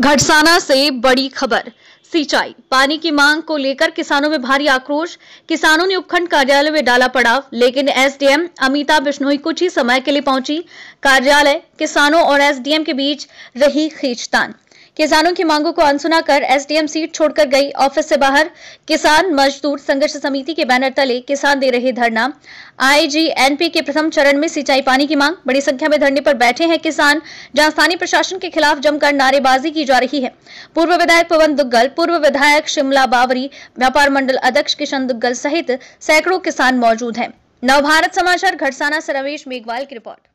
घटसाना से बड़ी खबर सिंचाई पानी की मांग को लेकर किसानों में भारी आक्रोश किसानों ने उपखंड कार्यालय में डाला पड़ाव लेकिन एसडीएम अमिता बिश्नोई कुछ ही समय के लिए पहुंची कार्यालय किसानों और एसडीएम के बीच रही खींचतान किसानों की मांगों को अनसुना कर एसडीएम सीट छोड़कर गई ऑफिस से बाहर किसान मजदूर संघर्ष समिति के बैनर तले किसान दे रहे धरना आईजीएनपी के प्रथम चरण में सिंचाई पानी की मांग बड़ी संख्या में धरने पर बैठे हैं किसान जहां स्थानीय प्रशासन के खिलाफ जमकर नारेबाजी की जा रही है पूर्व विधायक पवन दुग्गल पूर्व विधायक शिमला बावरी व्यापार मंडल अध्यक्ष किशन दुग्गल सहित सैकड़ों किसान मौजूद हैं नवभारत समाचार घटसाना से रमेश मेघवाल की रिपोर्ट